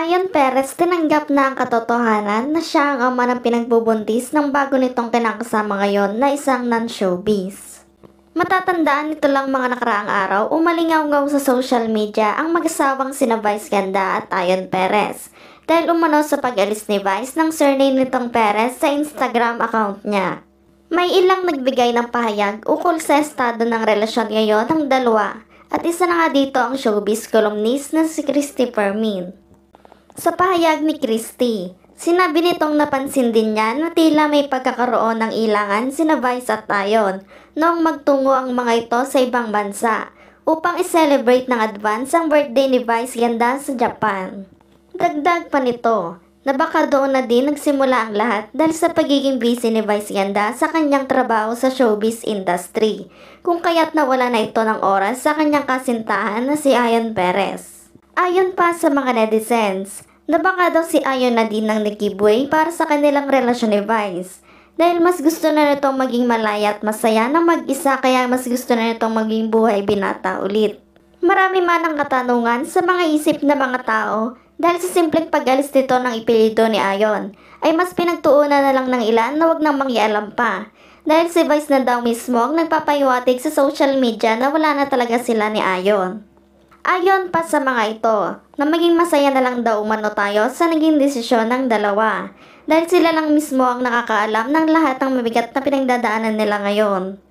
Ayon Perez, tinanggap na ang katotohanan na siya ang ama ng pinagbubuntis ng bago nitong kinakasama ngayon na isang non-showbiz. Matatandaan nito lang mga nakaraang araw, umalingaw-ngaw sa social media ang mag-asawang sina Vice Ganda at Ayon Perez dahil umano sa pag-alis ni Vice ng surname nitong Perez sa Instagram account niya. May ilang nagbigay ng pahayag ukol sa estado ng relasyon ngayon ng dalawa at isa na nga dito ang showbiz columnist na si Christopher Min. Sa pahayag ni Christie, sinabi nitong napansin din niya na tila may pagkakaroon ng ilangan sina Vice at Ayon noong magtungo ang mga ito sa ibang bansa upang i-celebrate ng advance ang birthday ni Vice Ganda sa Japan. Dagdag pa nito, na baka doon na din nagsimula ang lahat dahil sa pagiging busy ni Vice Ganda sa kanyang trabaho sa showbiz industry, kung kaya't nawala na ito ng oras sa kanyang kasintahan na si Ayan Perez. Ayon pa sa mga netizens, na baka daw si Ayon na din ang nag-giveaway para sa kanilang relasyon ni Vice. Dahil mas gusto na nitong maging malaya at masaya nang mag-isa kaya mas gusto na nitong maging buhay binata ulit. Marami man ang katanungan sa mga isip na mga tao dahil sa simpleng pag-alis nito ng ipilido ni Ayon ay mas pinagtuunan na lang ng ilan na wag nang mangialam pa dahil si Vice na daw mismo ang nagpapahiwatig sa social media na wala na talaga sila ni Ayon. Ayon pa sa mga ito, na maging masaya na lang daw umano tayo sa naging desisyon ng dalawa dahil sila lang mismo ang nakakaalam ng lahat ng mabigat na pinagdadaanan nila ngayon.